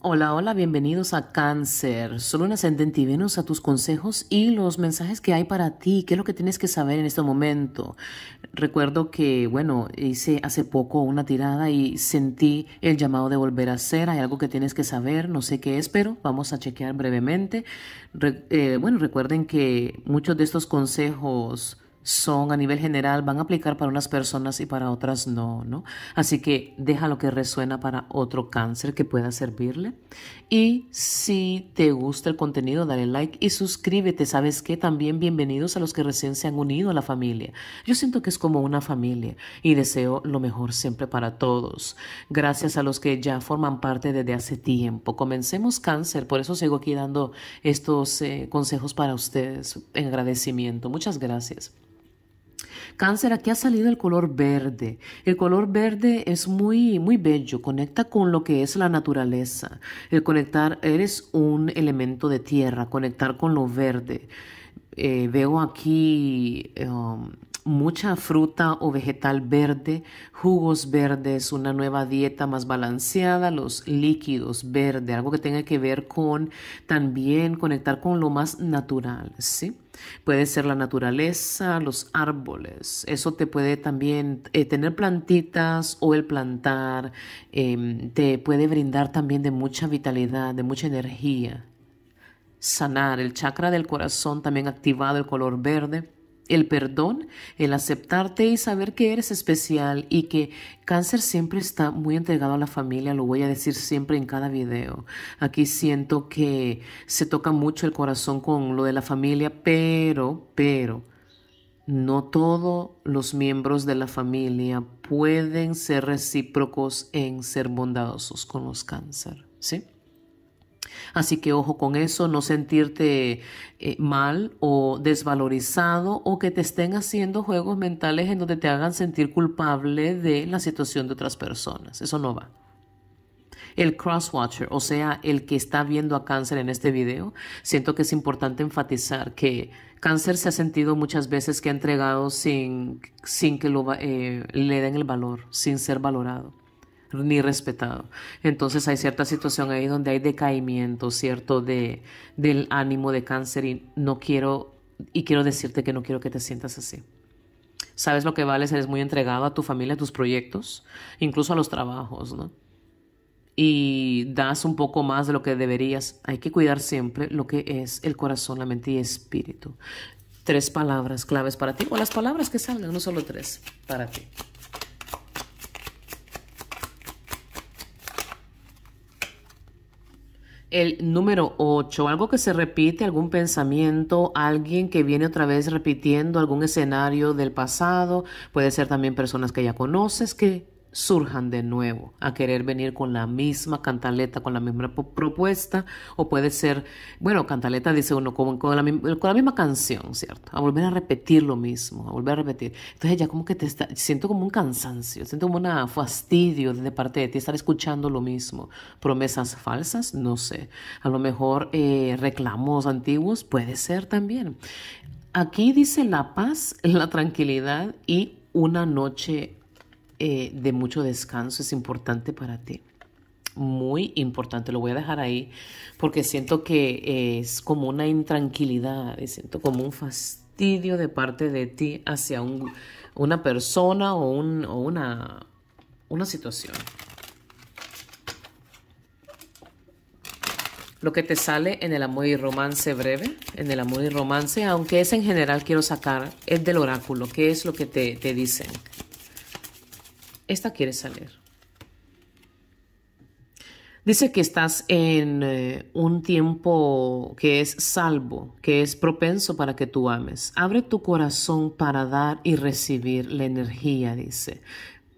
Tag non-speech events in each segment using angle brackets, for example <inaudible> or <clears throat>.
Hola, hola, bienvenidos a Cáncer. Solo un ascendente y venos a tus consejos y los mensajes que hay para ti. ¿Qué es lo que tienes que saber en este momento? Recuerdo que, bueno, hice hace poco una tirada y sentí el llamado de volver a hacer. Hay algo que tienes que saber, no sé qué es, pero vamos a chequear brevemente. Eh, bueno, recuerden que muchos de estos consejos son a nivel general van a aplicar para unas personas y para otras no, ¿no? Así que deja lo que resuena para otro cáncer que pueda servirle. Y si te gusta el contenido, dale like y suscríbete. ¿Sabes que También bienvenidos a los que recién se han unido a la familia. Yo siento que es como una familia y deseo lo mejor siempre para todos. Gracias a los que ya forman parte desde hace tiempo. Comencemos cáncer, por eso sigo aquí dando estos eh, consejos para ustedes en agradecimiento. Muchas gracias. Cáncer, aquí ha salido el color verde. El color verde es muy, muy bello, conecta con lo que es la naturaleza. El conectar, eres un elemento de tierra, conectar con lo verde. Eh, veo aquí... Um, mucha fruta o vegetal verde, jugos verdes, una nueva dieta más balanceada, los líquidos verdes, algo que tenga que ver con también conectar con lo más natural, ¿sí? Puede ser la naturaleza, los árboles. Eso te puede también eh, tener plantitas o el plantar. Em, te puede brindar también de mucha vitalidad, de mucha energía. Sanar el chakra del corazón también activado, el color verde el perdón, el aceptarte y saber que eres especial y que cáncer siempre está muy entregado a la familia, lo voy a decir siempre en cada video. Aquí siento que se toca mucho el corazón con lo de la familia, pero, pero, no todos los miembros de la familia pueden ser recíprocos en ser bondadosos con los cáncer, ¿sí? Así que ojo con eso, no sentirte eh, mal o desvalorizado o que te estén haciendo juegos mentales en donde te hagan sentir culpable de la situación de otras personas. Eso no va. El crosswatcher, o sea, el que está viendo a cáncer en este video, siento que es importante enfatizar que cáncer se ha sentido muchas veces que ha entregado sin, que eh, le den el valor, sin ser valorado ni respetado. Entonces hay cierta situación ahí donde hay decaimiento, ¿cierto? De, del ánimo de cáncer y no quiero, y quiero decirte que no quiero que te sientas así. Sabes lo que vale eres muy entregado a tu familia, a tus proyectos, incluso a los trabajos, ¿no? Y das un poco más de lo que deberías. Hay que cuidar siempre lo que es el corazón, la mente y espíritu. Tres palabras claves para ti, o las palabras que salgan, no solo tres, para ti. El número 8, algo que se repite, algún pensamiento, alguien que viene otra vez repitiendo algún escenario del pasado, puede ser también personas que ya conoces que surjan de nuevo a querer venir con la misma cantaleta, con la misma propuesta, o puede ser, bueno, cantaleta dice uno, con, la, misma canción, ¿cierto? A volver a repetir lo mismo, a volver a repetir. Entonces ya como que te está, siento como un cansancio, siento como un fastidio de parte de ti estar escuchando lo mismo. Promesas falsas, no sé. A lo mejor eh, reclamos antiguos, puede ser también. Aquí dice la paz, <laughs> la tranquilidad y una noche eh, de mucho descanso es importante para ti. Muy importante, lo voy a dejar ahí porque siento que es como una intranquilidad, siento como un fastidio de parte de ti hacia una persona o, una, una situación. lo que te sale en el amor y romance breve, en el amor y romance, aunque es en general quiero sacar, es del oráculo, qué es lo que te, te dicen. Esta quiere salir. Dice que estás en eh, un tiempo que es salvo, que es propenso para que tú ames. Abre tu corazón para dar y recibir la energía, dice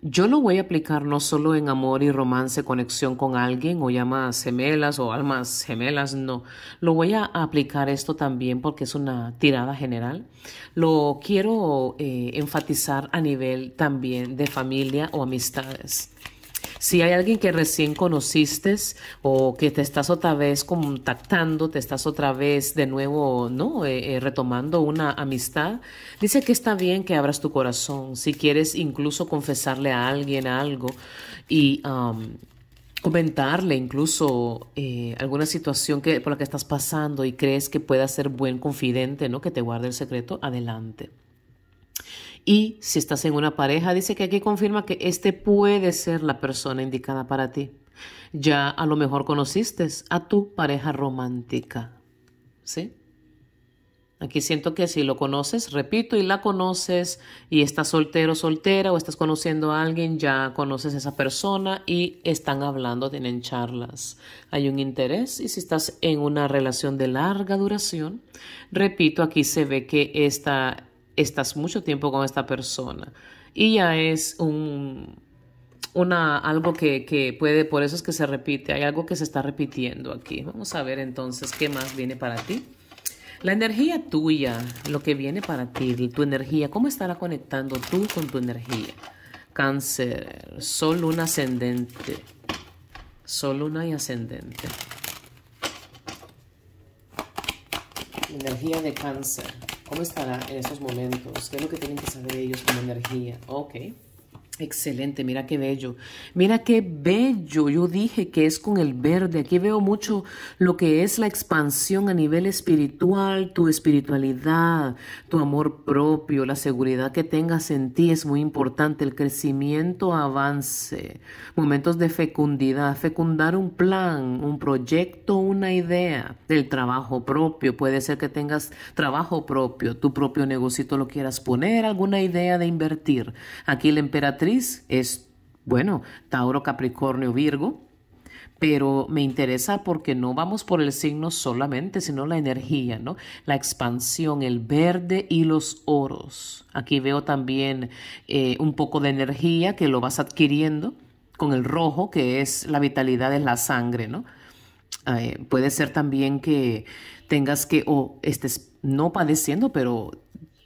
yo lo voy a aplicar no solo en amor y romance, conexión con alguien o llamas gemelas o almas gemelas, no. Lo voy a aplicar esto también porque es una tirada general. Lo quiero eh, enfatizar a nivel también de familia o amistades. Si hay alguien que recién conociste o que te estás otra vez contactando, te estás otra vez de nuevo, ¿no? Eh, eh, retomando una amistad, dice que está bien que abras tu corazón. Si quieres incluso confesarle a alguien algo y... comentarle incluso eh, alguna situación que, por la que estás pasando y crees que pueda ser buen confidente, ¿no? Que te guarde el secreto, adelante. Y si estás en una pareja, dice que aquí confirma que este puede ser la persona indicada para ti. Ya a lo mejor conociste a tu pareja romántica. ¿Sí? Aquí siento que si lo conoces, repito, y la conoces, y estás soltero, soltera, o estás conociendo a alguien, ya conoces a esa persona y están hablando, tienen charlas. Hay un interés, y si estás en una relación de larga duración, repito, aquí se ve que esta estás mucho tiempo con esta persona. Y ya es un, una, algo que, que, puede, por eso es que se repite, hay algo que se está repitiendo aquí. Vamos a ver entonces qué más viene para ti. La energía tuya, lo que viene para ti, tu energía, ¿cómo estará conectando tú con tu energía? Cáncer, sol, luna, ascendente. Sol, luna y ascendente. Energía de cáncer. ¿Cómo estará en estos momentos? ¿Qué es lo que tienen que saber ellos como energía? Ok. Excelente, mira qué bello. Mira qué bello. Yo dije que es con el verde. Aquí veo mucho lo que es la expansión a nivel espiritual, tu espiritualidad, tu amor propio, la seguridad que tengas en ti es muy importante, el crecimiento, avance, momentos de fecundidad, fecundar un plan, un proyecto, una idea, del trabajo propio. Puede ser que tengas trabajo propio, tu propio negocio lo quieras poner, alguna idea de invertir. Aquí la emperatriz es, bueno, Tauro, Capricornio, Virgo, pero me interesa porque no vamos por el signo solamente, sino la energía, ¿no? La expansión, el verde y los oros. Aquí veo también eh, un poco de energía que lo vas adquiriendo con el rojo, que es la vitalidad, es la sangre, ¿no? Eh, puede ser también que tengas que, o estés no padeciendo, pero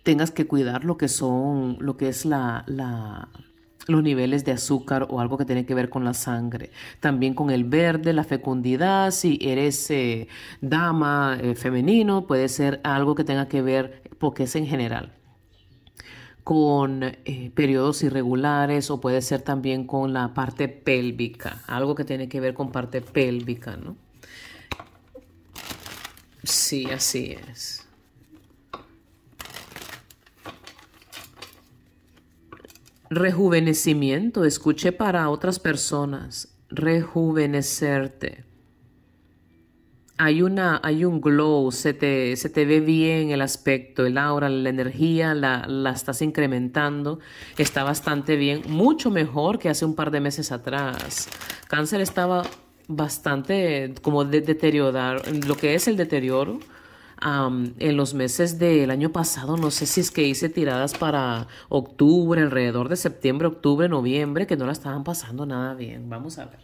tengas que cuidar lo que son, lo que es la los niveles de azúcar o algo que tiene que ver con la sangre. También con el verde, la fecundidad, si eres eh, dama eh, femenino, puede ser algo que tenga que ver, porque es en general con eh, periodos irregulares o puede ser también con la parte pélvica, algo que tiene que ver con parte pélvica, ¿no? Sí, así es. Rejuvenecimiento, escuché para otras personas. Rejuvenecerte. Hay, una, hay un glow, se te, ve bien el aspecto, el aura, la energía, la, la estás incrementando, está bastante bien, mucho mejor que hace un par de meses atrás. Cáncer estaba bastante como de deteriorar, lo que es el deterioro, en los meses del año pasado, no sé si es que hice tiradas para octubre, alrededor de septiembre, octubre, noviembre, que no la estaban pasando nada bien. Vamos a ver.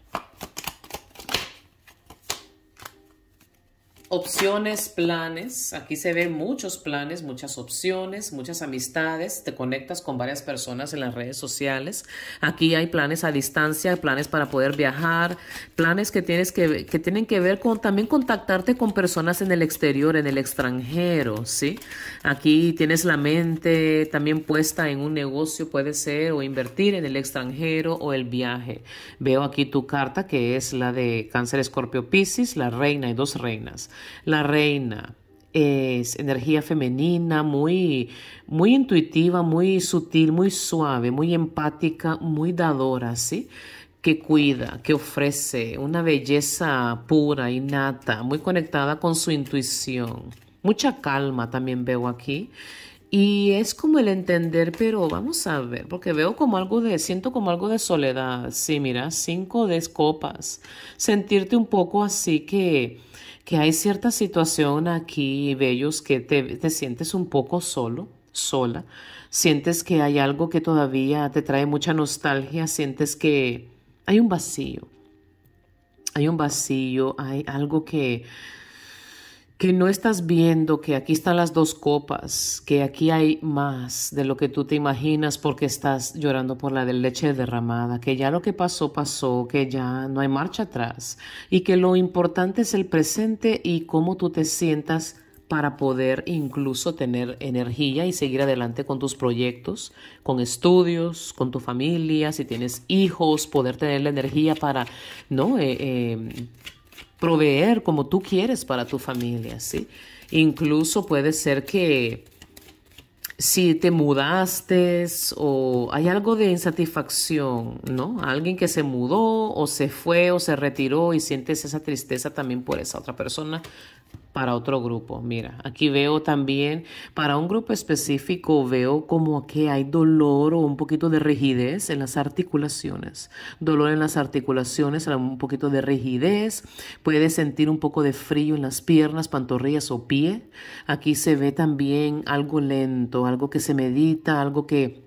Opciones, planes. Aquí se ven muchos planes, muchas opciones, muchas amistades. Te conectas con varias personas en las redes sociales. Aquí hay planes a distancia, planes para poder viajar, planes que, tienes que, que tienen que ver con también contactarte con personas en el exterior, en el extranjero, ¿sí? Aquí tienes la mente también puesta en un negocio, puede ser, o invertir en el extranjero o el viaje. Veo aquí tu carta que es la de Cáncer Escorpio Piscis, la reina y dos reinas. La reina es energía femenina, muy, muy intuitiva, muy sutil, muy suave, muy empática, muy dadora, ¿sí? que cuida, que ofrece una belleza pura, innata, muy conectada con su intuición. Mucha calma también veo aquí y es como el entender, pero vamos a ver, porque veo como algo de, siento como algo de soledad. Sí, mira, cinco de copas. Sentirte un poco así que, que hay cierta situación aquí, bellos, que te, te sientes un poco solo, sola. Sientes que hay algo que todavía te trae mucha nostalgia, sientes que hay un vacío. Hay un vacío, hay algo que que no estás viendo que aquí están las dos copas, que aquí hay más de lo que tú te imaginas porque estás llorando por la de leche derramada, que ya lo que pasó pasó, que ya no hay marcha atrás y que lo importante es el presente y cómo tú te sientas para poder incluso tener energía y seguir adelante con tus proyectos, con estudios, con tu familia, si tienes hijos, poder tener la energía para, ¿no? Eh, eh, proveer como tú quieres para tu familia, ¿sí? Incluso puede ser que si te mudaste o hay algo de insatisfacción, ¿no? Alguien que se mudó o se fue o se retiró y sientes esa tristeza también por esa otra persona, para otro grupo. Mira, aquí veo también, para un grupo específico veo como que hay dolor o un poquito de rigidez en las articulaciones. Dolor en las articulaciones, un poquito de rigidez. puede sentir un poco de frío en las piernas, pantorrillas o pie. Aquí se ve también algo lento, algo que se medita, algo que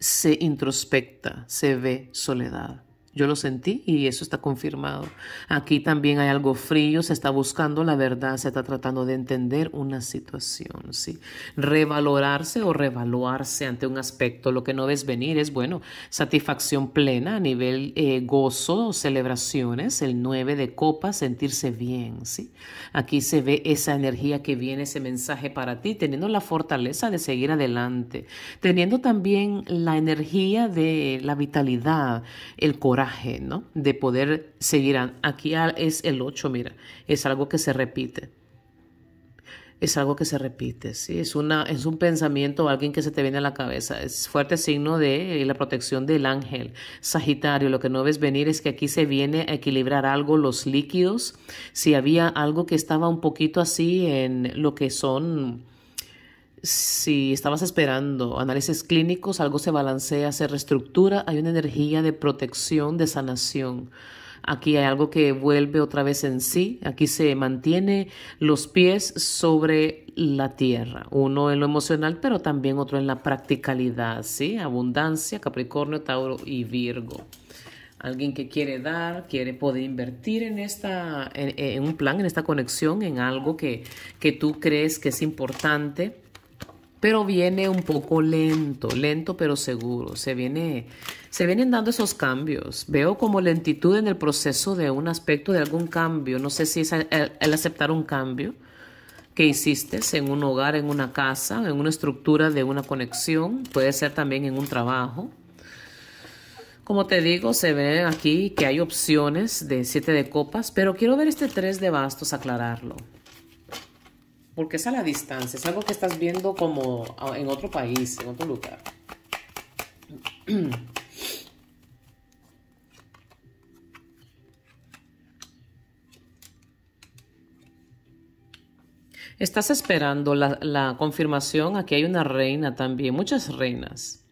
se introspecta, se ve soledad. Yo lo sentí y eso está confirmado. Aquí también hay algo frío, se está buscando la verdad, se está tratando de entender una situación, ¿sí? Revalorarse o revaluarse ante un aspecto. Lo que no ves venir es, bueno, satisfacción plena a nivel eh, gozo, celebraciones, el 9 de copa, sentirse bien, ¿sí? Aquí se ve esa energía que viene, ese mensaje para ti, teniendo la fortaleza de seguir adelante, teniendo también la energía de la vitalidad, el coraje de poder seguirán Aquí es el 8, mira, es algo que se repite. Es algo que se repite, ¿sí? Es, una, es un pensamiento alguien que se te viene a la cabeza. Es fuerte signo de eh, la protección del ángel. Sagitario, lo que no ves venir es que aquí se viene a equilibrar algo los líquidos. Si había algo que estaba un poquito así en lo que son si estabas esperando análisis clínicos, algo se balancea, se reestructura, hay una energía de protección, de sanación. Aquí hay algo que vuelve otra vez en sí, aquí se mantiene los pies sobre la tierra, uno en lo emocional, pero también otro en la practicalidad, ¿sí? Abundancia, Capricornio, Tauro y Virgo. Alguien que quiere dar, quiere poder invertir en, esta, un plan, en esta conexión, en algo que, que tú crees que es importante pero viene un poco lento, lento pero seguro. Se, viene, se vienen dando esos cambios. Veo como lentitud en el proceso de un aspecto de algún cambio. No sé si es el, aceptar un cambio que hiciste en un hogar, en una casa, en una estructura de una conexión. Puede ser también en un trabajo. Como te digo, se ve aquí que hay opciones de siete de copas, pero quiero ver este tres de bastos aclararlo. Porque es a la distancia, es algo que estás viendo como ah, en otro país, en otro lugar. <clears throat> Estás esperando la, la confirmación, aquí hay una reina también, muchas reinas.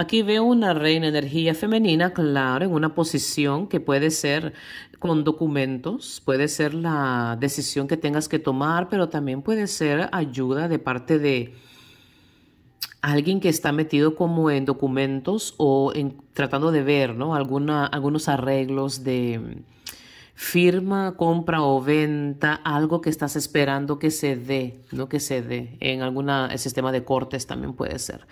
Aquí veo una reina energía femenina, claro, en una posición que puede ser con documentos, puede ser la decisión que tengas que tomar, pero también puede ser ayuda de parte de alguien que está metido como en documentos o en tratando de ver, ¿no? Alguna, algunos arreglos de firma, compra o venta, algo que estás esperando que se dé, no que se dé, en algún sistema de cortes también puede ser.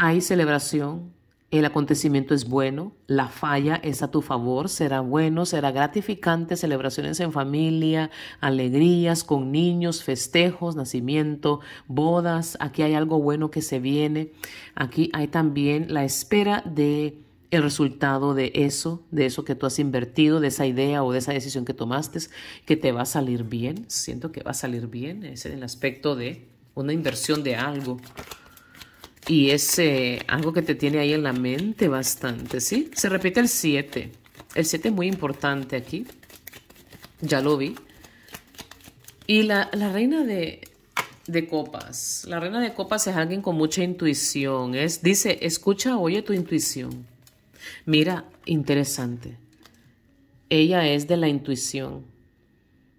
Hay celebración, el acontecimiento es bueno, la falla es a tu favor, será bueno, será gratificante, celebraciones en familia, alegrías con niños, festejos, nacimiento, bodas, aquí hay algo bueno que se viene, aquí hay también la espera de el resultado de eso, de eso que tú has invertido, de esa idea o de esa decisión que tomaste, que te va a salir bien. Siento que va a salir bien, es en el aspecto de una inversión de algo y es algo que te tiene ahí en la mente bastante, ¿sí? Se repite el 7. El 7 es muy importante aquí. Ya lo vi. Y la, reina de, copas. La reina de copas es alguien con mucha intuición. Es, dice, escucha, oye tu intuición. Mira, interesante. Ella es de la intuición.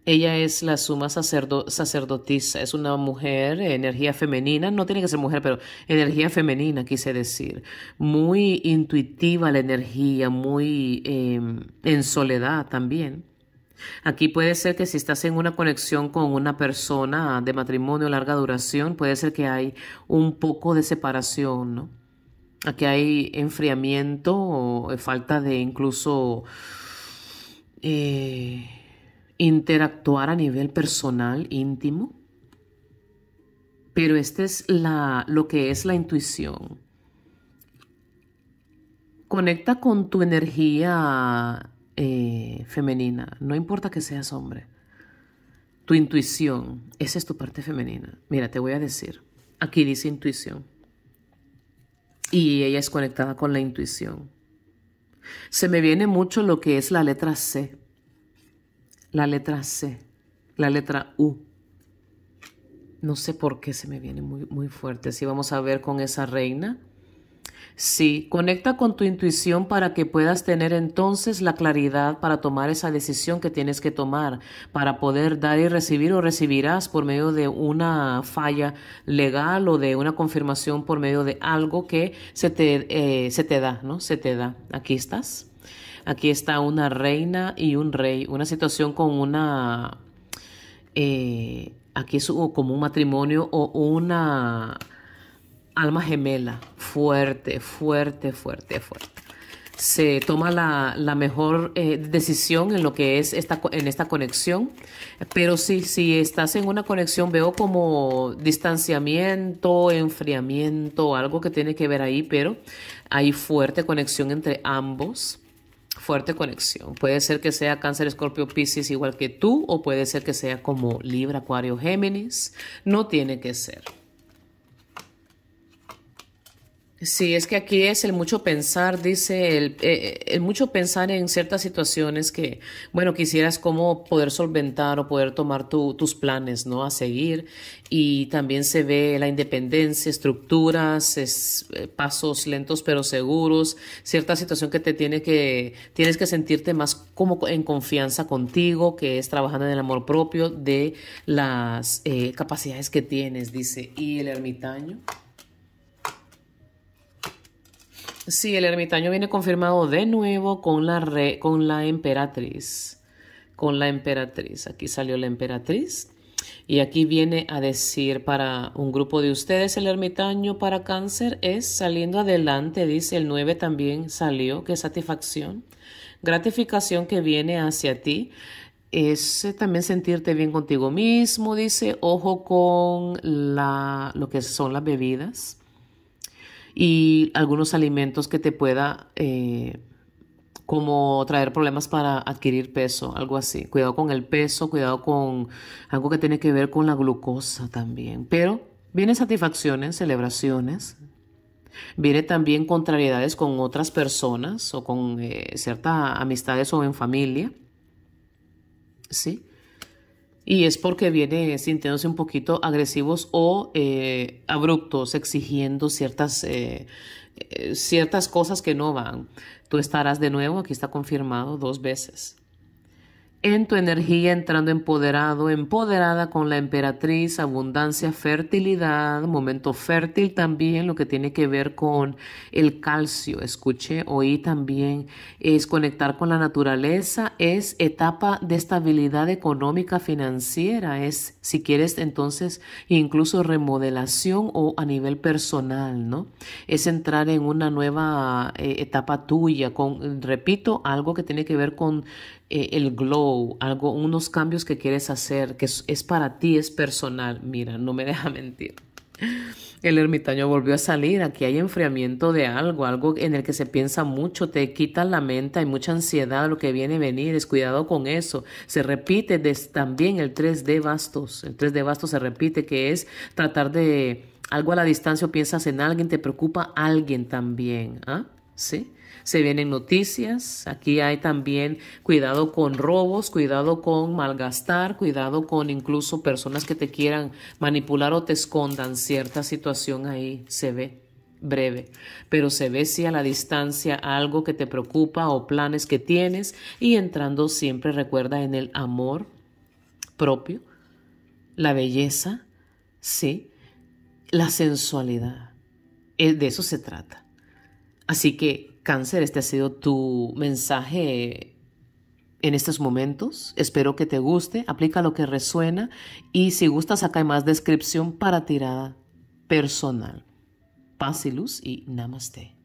Ella es la suma sacerdotisa, es una mujer, energía femenina, no tiene que ser mujer, pero energía femenina quise decir. Muy intuitiva la energía, muy em, en soledad también. Aquí puede ser que si estás en una conexión con una persona de matrimonio larga duración, puede ser que hay un poco de separación, ¿no? Aquí hay enfriamiento o eh, falta de incluso... Eh, interactuar a nivel personal, íntimo. Pero este es la, lo que es la intuición. Conecta con tu energía eh, femenina, no importa que seas hombre. Tu intuición, esa es tu parte femenina. Mira, te voy a decir, aquí dice intuición. Y ella es conectada con la intuición. Se me viene mucho lo que es la letra C la letra C, la letra U. No sé por qué se me viene muy, muy fuerte. Si vamos a ver con esa reina. Sí, conecta con tu intuición para que puedas tener entonces la claridad para tomar esa decisión que tienes que tomar, para poder dar y recibir o recibirás por medio de una falla legal o de una confirmación por medio de algo que se te, eh, se te da, ¿no? Se te da. Aquí estás. Aquí está una reina y un rey, una situación con una... Eh, aquí es como un matrimonio o una alma gemela, fuerte, fuerte, fuerte, fuerte. Se toma la, mejor eh, decisión en lo que es esta, en esta conexión, pero si, si estás en una conexión veo como distanciamiento, enfriamiento, algo que tiene que ver ahí, pero hay fuerte conexión entre ambos fuerte conexión. Puede ser que sea cáncer, escorpio, piscis igual que tú o puede ser que sea como Libra, Acuario, Géminis. No tiene que ser. Sí, es que aquí es el mucho pensar, dice, eh, el, mucho pensar en ciertas situaciones que, bueno, quisieras cómo poder solventar o poder tomar tu, tus planes, ¿no? A seguir. Y también se ve la independencia, estructuras, eh, pasos lentos pero seguros, cierta situación que te tiene que, tienes que sentirte más como en confianza contigo, que es trabajando en el amor propio de las eh, capacidades que tienes, dice. Y el ermitaño. Sí, el ermitaño viene confirmado de nuevo con la, con la emperatriz. Con la emperatriz. Aquí salió la emperatriz. Y aquí viene a decir para un grupo de ustedes, el ermitaño para cáncer es saliendo adelante, dice el 9 también salió, qué satisfacción, gratificación que viene hacia ti, es también sentirte bien contigo mismo, dice, ojo con la, lo que son las bebidas, y algunos alimentos que te pueda eh, como traer problemas para adquirir peso, algo así. Cuidado con el peso, cuidado con algo que tiene que ver con la glucosa también. Pero vienen satisfacciones, celebraciones, Viene también contrariedades con otras personas o con eh, ciertas amistades o en familia. ¿Sí? y es porque viene sintiéndose un poquito agresivos o eh, abruptos, exigiendo ciertas, eh, eh, ciertas cosas que no van. Tú estarás de nuevo, aquí está confirmado dos veces en tu energía entrando empoderado, empoderada con la emperatriz, abundancia, fertilidad, momento fértil también, lo que tiene que ver con el calcio, escuche, oí también, es conectar con la naturaleza, es etapa de estabilidad económica financiera, es si quieres entonces incluso remodelación o a nivel personal, ¿no? Es entrar en una nueva eh, etapa tuya, con, repito, algo que tiene que ver con eh, el globo, algo, unos cambios que quieres hacer, que es, para ti, es personal. Mira, no me <laughs> deja mentir. El ermitaño volvió a salir. Aquí hay enfriamiento de algo, algo en el que se piensa mucho, te quita la mente, hay mucha ansiedad, lo que viene a venir, es cuidado con eso. Se repite también el 3D bastos. El 3D bastos se repite, que es tratar de algo a la distancia, o piensas en alguien, te preocupa alguien también. ¿Ah? ¿Sí? se vienen noticias. Aquí hay también cuidado con robos, cuidado con malgastar, cuidado con incluso personas que te quieran manipular o te escondan. Cierta situación ahí se ve breve, pero se ve si a la distancia algo que te preocupa o planes que tienes y entrando siempre recuerda en el amor propio, la belleza, sí, la sensualidad. Eh, de eso se trata. Así que Cáncer, este ha sido tu mensaje en estos momentos. Espero que te guste, aplica lo que resuena y si gustas acá hay más descripción para tirada personal. Paz y luz y namaste.